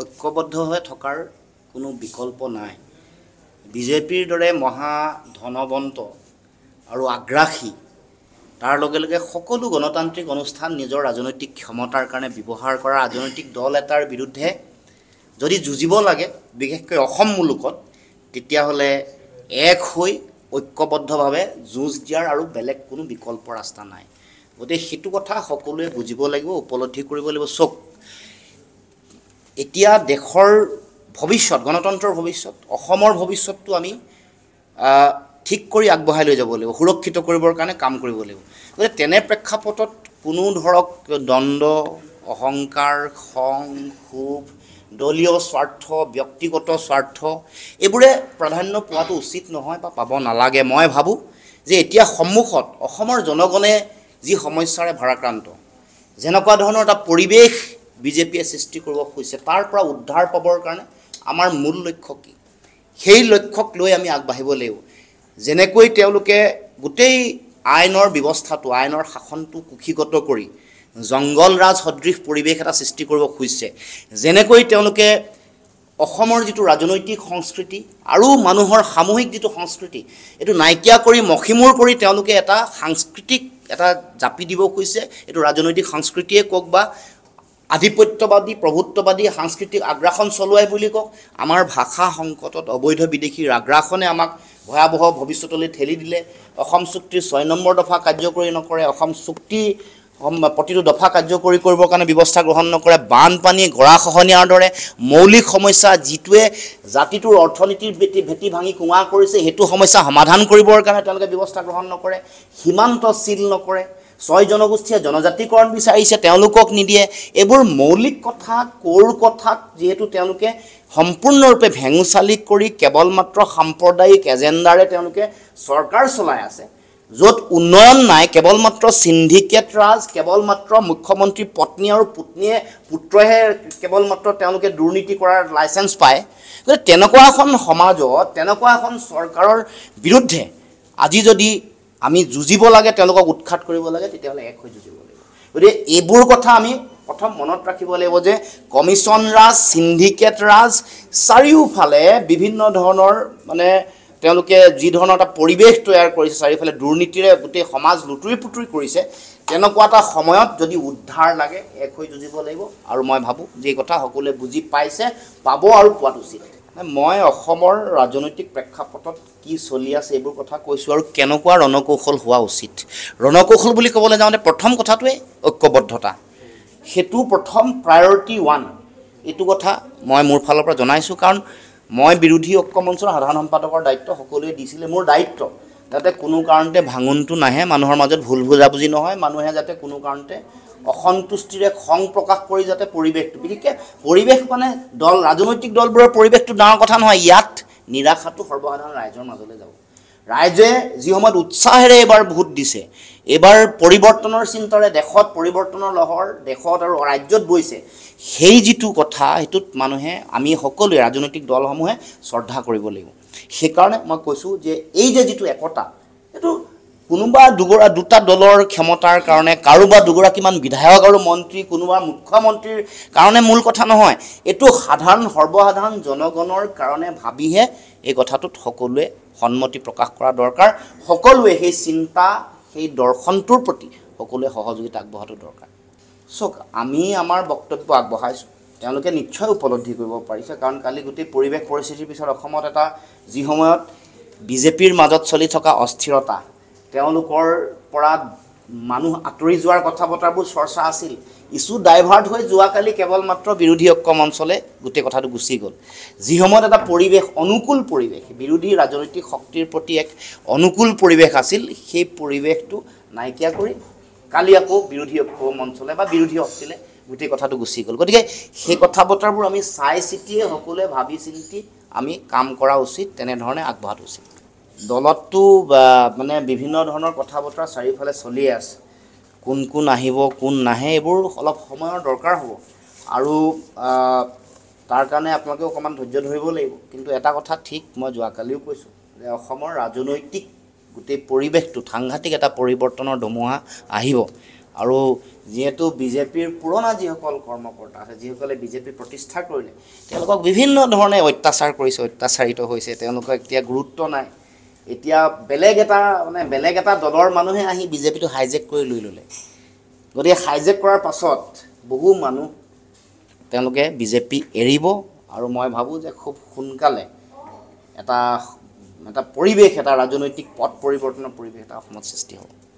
ঐক্যবদ্ধ হৈ থকাৰ কোনো বিকল্প নাই বিজেপিৰ দৰে মহা ধনবন্ত আৰু আগ্ৰাসী তাৰ লগে লগে সকলো গণতান্ত্ৰিক অনুষ্ঠান নিজৰ ৰাজনৈতিক ক্ষমতাৰ কাৰণে ব্যৱহাৰ কৰা ৰাজনৈতিক দল এটাৰ বিৰুদ্ধে যদি যুঁজিব লাগে বিশেষকৈ অসম মুলুকত তেতিয়াহ'লে এক হৈ ঐক্যবদ্ধভাৱে যুঁজ দিয়াৰ আৰু বেলেগ কোনো বিকল্প ৰাস্তা নাই গতিকে সেইটো কথা সকলোৱে বুজিব লাগিব উপলব্ধি কৰিব লাগিব চব এতিয়া দেশৰ ভৱিষ্যত গণতন্ত্ৰৰ ভৱিষ্যত অসমৰ ভৱিষ্যতটো আমি ঠিক কৰি আগবঢ়াই লৈ যাব লাগিব সুৰক্ষিত কৰিবৰ কাৰণে কাম কৰিব লাগিব গতিকে তেনে প্ৰেক্ষাপটত কোনো ধৰক দণ্ড অহংকাৰ খং ক্ষোভ দলীয় স্বাৰ্থ ব্যক্তিগত স্বাৰ্থ এইবোৰে প্ৰাধান্য পোৱাটো উচিত নহয় বা পাব নালাগে মই ভাবোঁ যে এতিয়া সন্মুখত অসমৰ জনগণে যি সমস্যাৰে ভাৰাক্ৰান্ত যেনেকুৱা ধৰণৰ এটা পৰিৱেশ বিজেপিয়ে সৃষ্টি কৰিব খুজিছে তাৰ পৰা উদ্ধাৰ পাবৰ কাৰণে আমাৰ মূল লক্ষ্য কি সেই লক্ষ্যক লৈ আমি আগবাঢ়িব লাগিব যেনেকৈ তেওঁলোকে গোটেই আইনৰ ব্যৱস্থাটো আইনৰ শাসনটো কুশীগত কৰি ৰাজ সদৃশ পৰিৱেশ এটা সৃষ্টি কৰিব খুজিছে যেনেকৈ তেওঁলোকে অসমৰ যিটো ৰাজনৈতিক সংস্কৃতি আৰু মানুহৰ সামূহিক যিটো সংস্কৃতি এইটো নাইকিয়া কৰি মষিমূৰ কৰি তেওঁলোকে এটা সাংস্কৃতিক এটা জাপি দিব খুজিছে এইটো ৰাজনৈতিক সংস্কৃতিয়ে কওক বা আধিপত্যবাদী প্ৰভুত্ববাদী সাংস্কৃতিক আগ্ৰাসন চলোৱাই বুলি কওক আমাৰ ভাষা সংকটত অবৈধ বিদেশীৰ আগ্ৰাসনে আমাক ভয়াৱহ ভৱিষ্যতলৈ ঠেলি দিলে অসম চুক্তিৰ ছয় নম্বৰ দফা কাৰ্যকৰী নকৰে অসম চুক্তি প্ৰতিটো দফা কাৰ্যকৰী কৰিবৰ কাৰণে ব্যৱস্থা গ্ৰহণ নকৰে বানপানী গৰা খহনীয়াৰ দৰে মৌলিক সমস্যা যিটোৱে জাতিটোৰ অৰ্থনীতিৰ ভেটি ভেটি ভাঙি কোঁৱা কৰিছে সেইটো সমস্যা সমাধান কৰিবৰ কাৰণে তেওঁলোকে ব্যৱস্থা গ্ৰহণ নকৰে সীমান্ত চিল নকৰে ছয় জনগোষ্ঠীয়ে জনজাতিকৰণ বিচাৰিছে তেওঁলোকক নিদিয়ে এইবোৰ মৌলিক কথা কৌৰ কথাক যিহেতু তেওঁলোকে সম্পূৰ্ণৰূপে ভেঙুচালি কৰি কেৱল মাত্ৰ সাম্প্ৰদায়িক এজেণ্ডাৰে তেওঁলোকে চৰকাৰ চলাই আছে য'ত উন্নয়ন নাই কেৱল মাত্ৰ চিণ্ডিকেট ৰাজ কেৱল মাত্ৰ মুখ্যমন্ত্ৰী পত্নী আৰু পত্নীয়ে পুত্ৰহে কেৱল মাত্ৰ তেওঁলোকে দুৰ্নীতি কৰাৰ লাইচেঞ্চ পায় গতিকে তেনেকুৱা এখন সমাজত তেনেকুৱা এখন চৰকাৰৰ বিৰুদ্ধে আজি যদি আমি যুঁজিব লাগে তেওঁলোকক উৎখাত কৰিব লাগে তেতিয়াহ'লে এক হৈ যুঁজিব লাগিব গতিকে এইবোৰ কথা আমি প্ৰথম মনত ৰাখিব লাগিব যে কমিশ্যন ৰাজ চিণ্ডিকেট ৰাজ চাৰিওফালে বিভিন্ন ধৰণৰ মানে তেওঁলোকে যি ধৰণৰ এটা পৰিৱেশ তৈয়াৰ কৰিছে চাৰিওফালে দুৰ্নীতিৰে গোটেই সমাজ লুটুৰি পুতুৰি কৰিছে তেনেকুৱা এটা সময়ত যদি উদ্ধাৰ লাগে এক হৈ যুঁজিব লাগিব আৰু মই ভাবোঁ যে এই কথা সকলোৱে বুজি পাইছে পাব আৰু পোৱাটো উচিত মই অসমৰ ৰাজনৈতিক প্ৰেক্ষাপটত কি চলি আছে এইবোৰ কথা কৈছোঁ আৰু কেনেকুৱা ৰণকৌশল হোৱা উচিত ৰণকৌশল বুলি ক'বলৈ যাওঁতে প্ৰথম কথাটোৱে ঐক্যবদ্ধতা সেইটো প্ৰথম প্ৰায়ৰিটি ওৱান এইটো কথা মই মোৰ ফালৰ পৰা জনাইছোঁ কাৰণ মই বিৰোধী ঐক্য মঞ্চৰ সাধাৰণ সম্পাদকৰ দায়িত্ব সকলোৱে দিছিলে মোৰ দায়িত্ব যাতে কোনো কাৰণতে ভাঙোনটো নাহে মানুহৰ মাজত ভুল বুজাবুজি নহয় মানুহে যাতে কোনো কাৰণতে অসন্তুষ্টিৰে খং প্ৰকাশ কৰি যাতে পৰিৱেশটো বিশেষকৈ পৰিৱেশ মানে দল ৰাজনৈতিক দলবোৰৰ পৰিৱেশটো ডাঙৰ কথা নহয় ইয়াত নিৰাশাটো সৰ্বসাধাৰণ ৰাইজৰ মাজলৈ যাব ৰাইজে যি সময়ত উৎসাহেৰে এইবাৰ ভোট দিছে এইবাৰ পৰিৱৰ্তনৰ চিন্তাৰে দেশত পৰিৱৰ্তনৰ লহৰ দেশত আৰু ৰাজ্যত বৈছে সেই যিটো কথা সেইটোত মানুহে আমি সকলোৱে ৰাজনৈতিক দলসমূহে শ্ৰদ্ধা কৰিব লাগিব সেইকাৰণে মই কৈছোঁ যে এই যে যিটো একতা সেইটো কোনোবা দুগৰা দুটা দলৰ ক্ষমতাৰ কাৰণে কাৰোবাৰ দুগৰাকীমান বিধায়ক আৰু মন্ত্ৰী কোনোবা মুখ্যমন্ত্ৰীৰ কাৰণে মূল কথা নহয় এইটো সাধাৰণ সৰ্বসাধাৰণ জনগণৰ কাৰণে ভাবিহে এই কথাটোত সকলোৱে সন্মতি প্ৰকাশ কৰা দৰকাৰ সকলোৱে সেই চিন্তা সেই দৰ্শনটোৰ প্ৰতি সকলোৱে সহযোগিতা আগবঢ়াটো দৰকাৰ চাওক আমি আমাৰ বক্তব্য আগবঢ়াইছোঁ তেওঁলোকে নিশ্চয় উপলব্ধি কৰিব পাৰিছে কাৰণ কালি গোটেই পৰিৱেশ পৰিস্থিতিৰ পিছত অসমত এটা যি সময়ত বিজেপিৰ মাজত চলি থকা অস্থিৰতা তেওঁলোকৰ পৰা মানুহ আঁতৰি যোৱাৰ কথা বতৰাবোৰ চৰ্চা আছিল ইছ্যু ডাইভাৰ্ট হৈ যোৱাকালি কেৱল মাত্ৰ বিৰোধী ঐক্য মঞ্চলৈ গোটেই কথাটো গুচি গ'ল যি সময়ত এটা পৰিৱেশ অনুকূল পৰিৱেশ বিৰোধী ৰাজনৈতিক শক্তিৰ প্ৰতি এক অনুকূল পৰিৱেশ আছিল সেই পৰিৱেশটো নাইকিয়া কৰি কালি আকৌ বিৰোধী ঐক্য মঞ্চলৈ বা বিৰোধী শক্তিলৈ গোটেই কথাটো গুচি গ'ল গতিকে সেই কথা বতৰাবোৰ আমি চাই চিতিয়ে সকলোৱে ভাবি চিন্তি আমি কাম কৰা উচিত তেনেধৰণে আগবঢ়াটো উচিত দলতটো মানে বিভিন্ন ধৰণৰ কথা বতৰা চাৰিওফালে চলিয়ে আছে কোন কোন আহিব কোন নাহে এইবোৰ অলপ সময়ৰ দৰকাৰ হ'ব আৰু তাৰ কাৰণে আপোনালোকে অকণমান ধৈৰ্য ধৰিব লাগিব কিন্তু এটা কথা ঠিক মই যোৱাকালিও কৈছোঁ যে অসমৰ ৰাজনৈতিক গোটেই পৰিৱেশটো সাংঘাতিক এটা পৰিৱৰ্তনৰ ধুমুহা আহিব আৰু যিহেতু বিজেপিৰ পুৰণা যিসকল কৰ্মকৰ্তা আছে যিসকলে বিজেপি প্ৰতিষ্ঠা কৰিলে তেওঁলোকক বিভিন্ন ধৰণে অত্যাচাৰ কৰিছে অত্যাচাৰিত হৈছে তেওঁলোকক এতিয়া গুৰুত্ব নাই এতিয়া বেলেগ এটা মানে বেলেগ এটা দলৰ মানুহে আহি বিজেপিটো হাইজেক কৰি লৈ ল'লে গতিকে হাইজেক কৰাৰ পাছত বহু মানুহ তেওঁলোকে বিজেপি এৰিব আৰু মই ভাবোঁ যে খুব সোনকালে এটা এটা পৰিৱেশ এটা ৰাজনৈতিক পথ পৰিৱৰ্তনৰ পৰিৱেশ এটা অসমত সৃষ্টি হ'ব